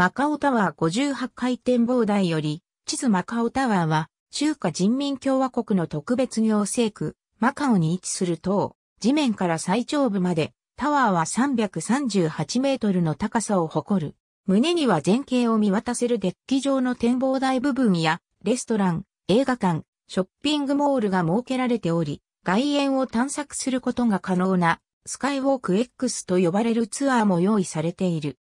マカオタワー58回展望台より、地図マカオタワーは、中華人民共和国の特別行政区、マカオに位置すると、地面から最頂部まで、タワーは338メートルの高さを誇る。胸には全景を見渡せるデッキ上の展望台部分や、レストラン、映画館、ショッピングモールが設けられており、外苑を探索することが可能な、スカイウォーク X と呼ばれるツアーも用意されている。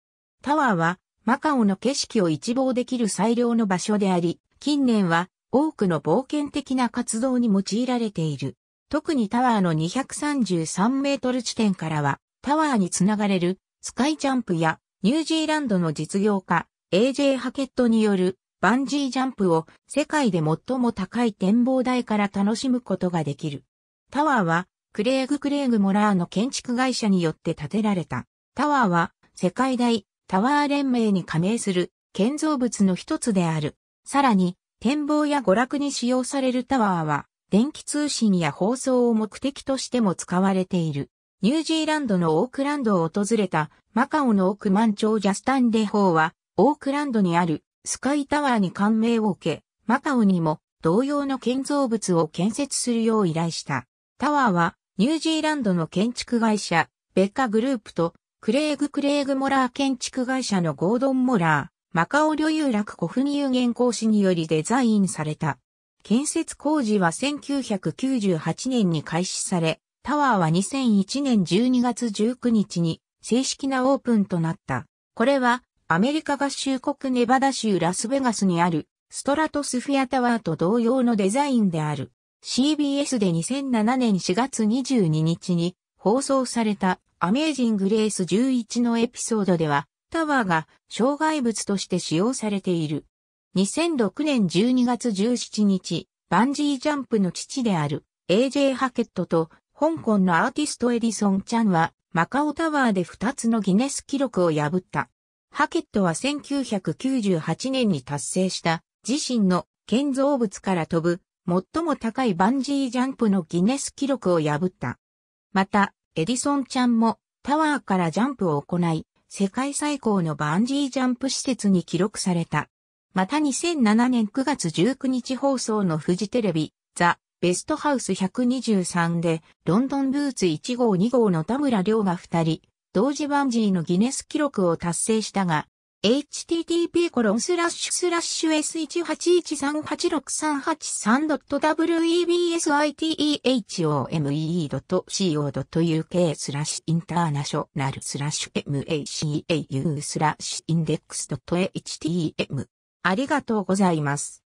タワーはマカオの景色を一望できる最良の場所であり、近年は多くの冒険的な活動に用いられている。特にタワーの233メートル地点からは、タワーにつながれるスカイジャンプやニュージーランドの実業家 AJ ハケットによるバンジージャンプを世界で最も高い展望台から楽しむことができる。タワーはクレーグ・クレーグ・モラーの建築会社によって建てられた。タワーは世界大タワー連盟に加盟する建造物の一つである。さらに、展望や娯楽に使用されるタワーは、電気通信や放送を目的としても使われている。ニュージーランドのオークランドを訪れたマカオの億万長ャスタンデホーは、オークランドにあるスカイタワーに感銘を受け、マカオにも同様の建造物を建設するよう依頼した。タワーはニュージーランドの建築会社、ベッカグループとクレイグ・クレイグ・モラー建築会社のゴードン・モラー、マカオ旅遊楽古墳有限公司によりデザインされた。建設工事は1998年に開始され、タワーは2001年12月19日に正式なオープンとなった。これはアメリカ合衆国ネバダ州ラスベガスにあるストラトスフィアタワーと同様のデザインである。CBS で2007年4月22日に放送されたアメージングレース11のエピソードでは、タワーが障害物として使用されている。2006年12月17日、バンジージャンプの父である AJ ハケットと香港のアーティストエディソン・チャンはマカオタワーで2つのギネス記録を破った。ハケットは1998年に達成した自身の建造物から飛ぶ最も高いバンジージャンプのギネス記録を破った。また、エディソンちゃんもタワーからジャンプを行い、世界最高のバンジージャンプ施設に記録された。また2007年9月19日放送のフジテレビ、ザ・ベストハウス123で、ロンドンブーツ1号2号の田村亮が2人、同時バンジーのギネス記録を達成したが、http コロンスラッシュスラッシュ s181386383.websitehome.co.uk スラッシュインターナショナルスラッシュ macau スラッシュインデックス .htm ありがとうございます。